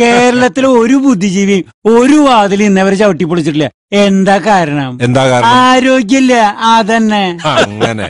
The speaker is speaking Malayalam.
കേരളത്തിലെ ഒരു ബുദ്ധിജീവിയും ഒരു വാതിൽ ഇന്നവരെ ചവിട്ടി പൊളിച്ചിട്ടില്ല എന്താ കാരണം എന്താ കാരണം ആരോഗ്യമില്ല അതന്നെ അങ്ങനെ